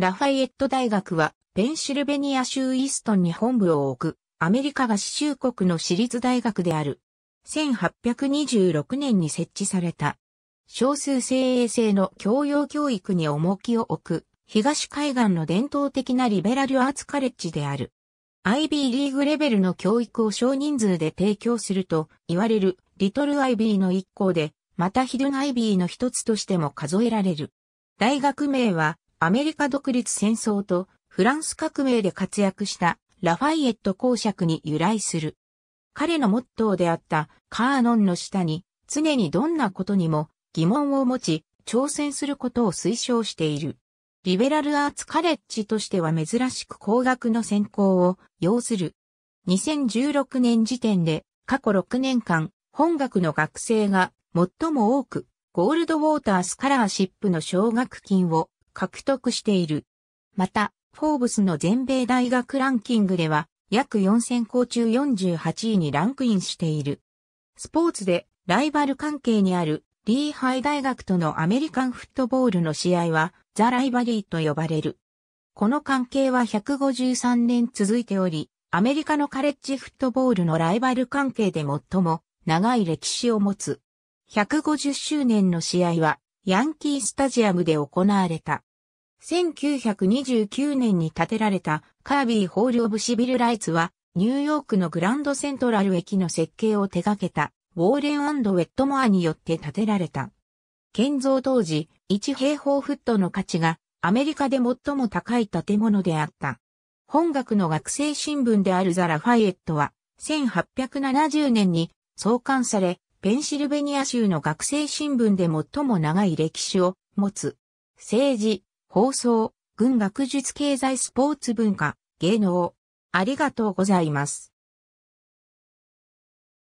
ラファイエット大学は、ペンシルベニア州イーストンに本部を置く、アメリカ合衆国の私立大学である。1826年に設置された。少数精鋭制の教養教育に重きを置く、東海岸の伝統的なリベラルアーツカレッジである。IB リーグレベルの教育を少人数で提供すると言われるリトル IB の一校で、またヒドゥン IB の一つとしても数えられる。大学名はアメリカ独立戦争とフランス革命で活躍したラファイエット公爵に由来する。彼のモットーであったカーノンの下に常にどんなことにも疑問を持ち挑戦することを推奨している。リベラルアーツカレッジとしては珍しく工学の専攻を要する。2016年時点で過去6年間本学の学生が最も多くゴールドウォータースカラーシップの奨学金を獲得している。また、フォーブスの全米大学ランキングでは、約4000校中48位にランクインしている。スポーツでライバル関係にあるリーハイ大学とのアメリカンフットボールの試合はザ・ライバリーと呼ばれる。この関係は153年続いており、アメリカのカレッジフットボールのライバル関係で最も長い歴史を持つ。150周年の試合はヤンキースタジアムで行われた。1929年に建てられたカービーホール・オブ・シビル・ライツは、ニューヨークのグランドセントラル駅の設計を手掛けた、ウォーレン・ウェットモアによって建てられた。建造当時、1平方フットの価値がアメリカで最も高い建物であった。本学の学生新聞であるザ・ラファイエットは、1870年に創刊され、ペンシルベニア州の学生新聞で最も長い歴史を持つ、政治、放送、軍学術経済スポーツ文化、芸能。ありがとうございます。